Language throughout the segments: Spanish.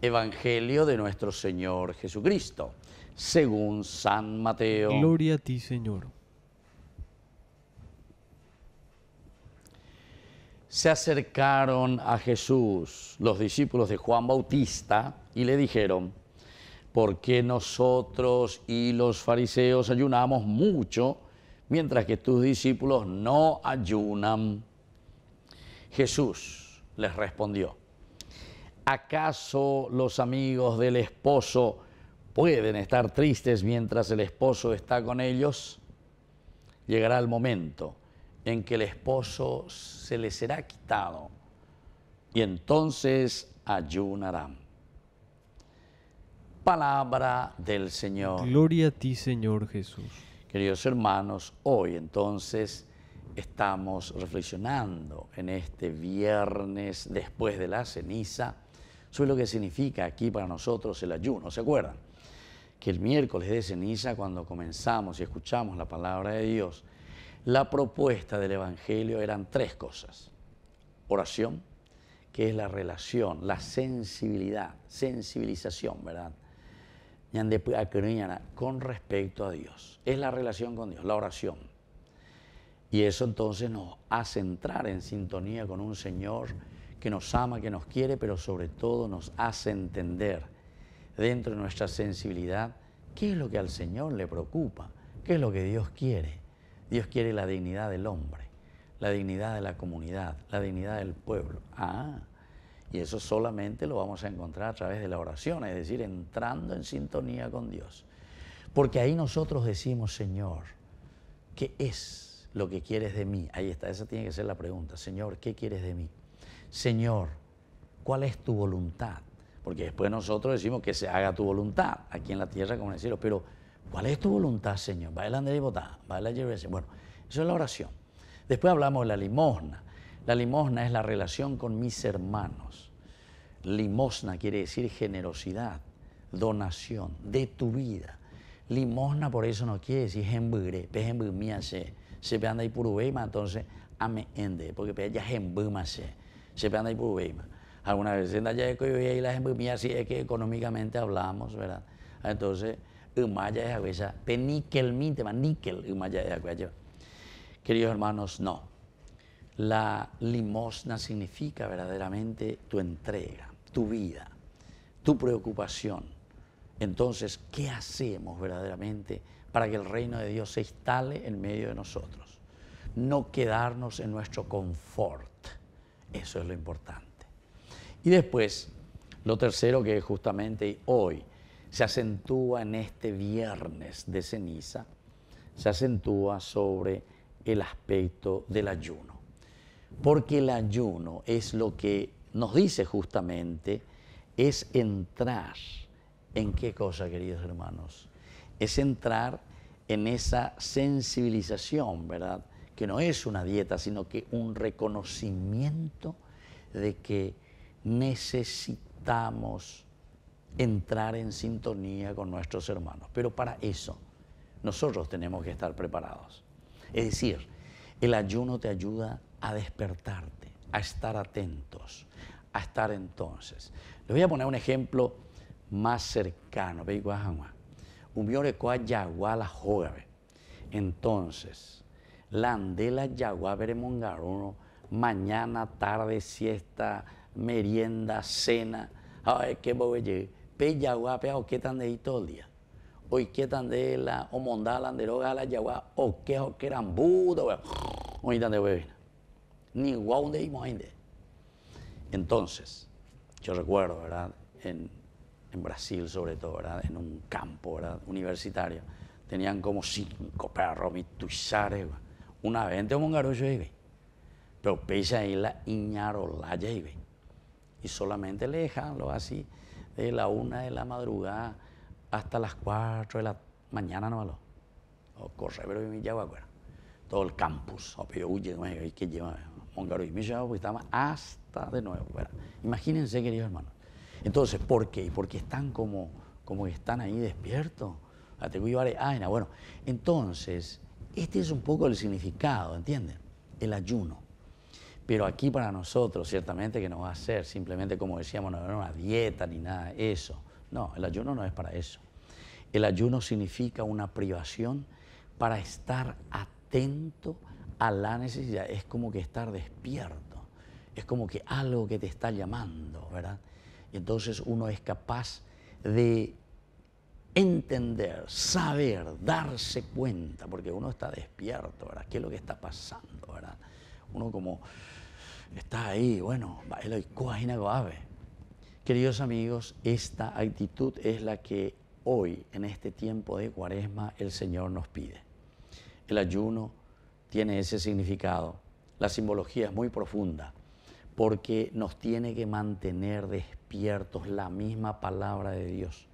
Evangelio de nuestro Señor Jesucristo, según San Mateo. Gloria a ti, Señor. Se acercaron a Jesús los discípulos de Juan Bautista y le dijeron, ¿por qué nosotros y los fariseos ayunamos mucho mientras que tus discípulos no ayunan? Jesús les respondió, ¿Acaso los amigos del esposo pueden estar tristes mientras el esposo está con ellos? Llegará el momento en que el esposo se les será quitado y entonces ayunarán. Palabra del Señor. Gloria a ti, Señor Jesús. Queridos hermanos, hoy entonces estamos reflexionando en este viernes después de la ceniza es lo que significa aquí para nosotros el ayuno. ¿Se acuerdan? Que el miércoles de ceniza, cuando comenzamos y escuchamos la palabra de Dios, la propuesta del Evangelio eran tres cosas. Oración, que es la relación, la sensibilidad, sensibilización, ¿verdad? Con respecto a Dios. Es la relación con Dios, la oración. Y eso entonces nos hace entrar en sintonía con un Señor que nos ama, que nos quiere, pero sobre todo nos hace entender dentro de nuestra sensibilidad qué es lo que al Señor le preocupa, qué es lo que Dios quiere. Dios quiere la dignidad del hombre, la dignidad de la comunidad, la dignidad del pueblo. Ah, y eso solamente lo vamos a encontrar a través de la oración, es decir, entrando en sintonía con Dios. Porque ahí nosotros decimos, Señor, ¿qué es lo que quieres de mí? Ahí está, esa tiene que ser la pregunta. Señor, ¿qué quieres de mí? Señor, ¿cuál es tu voluntad? Porque después nosotros decimos que se haga tu voluntad aquí en la tierra como en el cielo, pero ¿cuál es tu voluntad, Señor? Baila y Botá, baila Bueno, eso es la oración. Después hablamos de la limosna. La limosna es la relación con mis hermanos. Limosna quiere decir generosidad, donación de tu vida. Limosna por eso no quiere decir jembure, se se anda y purubema, entonces ame ende, porque ya siempre anda ahí por Algunas veces allá y la gente así es que económicamente hablamos, ¿verdad? Entonces, Umaya níquel, Queridos hermanos, no. La limosna significa verdaderamente tu entrega, tu vida, tu preocupación. Entonces, ¿qué hacemos verdaderamente para que el reino de Dios se instale en medio de nosotros? No quedarnos en nuestro confort eso es lo importante. Y después, lo tercero que justamente hoy se acentúa en este viernes de ceniza, se acentúa sobre el aspecto del ayuno. Porque el ayuno es lo que nos dice justamente, es entrar en qué cosa, queridos hermanos. Es entrar en esa sensibilización, ¿verdad? que no es una dieta, sino que un reconocimiento de que necesitamos entrar en sintonía con nuestros hermanos. Pero para eso nosotros tenemos que estar preparados. Es decir, el ayuno te ayuda a despertarte, a estar atentos, a estar entonces. Les voy a poner un ejemplo más cercano. Entonces, Landela, Yagua mongaruno mañana, tarde, siesta, merienda, cena. ver qué bobelle. Pe pe o qué tan de ahí todo el día. Hoy qué tan de la, o mondá, la yagua o qué o qué eran budo, hoy tan de Ni guau de ahí, Entonces, yo recuerdo, ¿verdad? En, en Brasil sobre todo, ¿verdad? en un campo ¿verdad? universitario. Tenían como cinco perros mituizares una vez un garocho ve. pero pesa ahí la iñarolaya ve. Y solamente le así de la una de la madrugada hasta las cuatro de la mañana, no malo O oh, corre, pero mi afuera Todo el campus, oh, o pidió huye, que lleva Mongaro y Michao, porque estaba hasta de nuevo. Imagínense, queridos hermanos. Entonces, ¿por qué? Porque están como, como que están ahí despiertos. Ah, bueno, entonces este es un poco el significado, ¿entienden? El ayuno. Pero aquí para nosotros, ciertamente que no va a ser simplemente como decíamos, no es una dieta ni nada eso. No, el ayuno no es para eso. El ayuno significa una privación para estar atento a la necesidad. Es como que estar despierto. Es como que algo que te está llamando, ¿verdad? Y entonces uno es capaz de entender, saber, darse cuenta, porque uno está despierto, ¿verdad? ¿Qué es lo que está pasando, verdad? Uno como está ahí, bueno, baila y Queridos amigos, esta actitud es la que hoy, en este tiempo de cuaresma, el Señor nos pide. El ayuno tiene ese significado, la simbología es muy profunda, porque nos tiene que mantener despiertos la misma palabra de Dios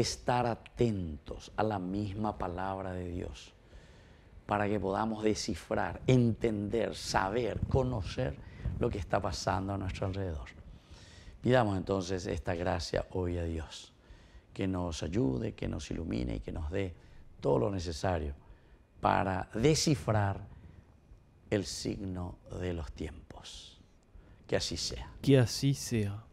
estar atentos a la misma palabra de Dios para que podamos descifrar, entender, saber, conocer lo que está pasando a nuestro alrededor. Pidamos entonces esta gracia hoy a Dios, que nos ayude, que nos ilumine y que nos dé todo lo necesario para descifrar el signo de los tiempos. Que así sea. Que así sea.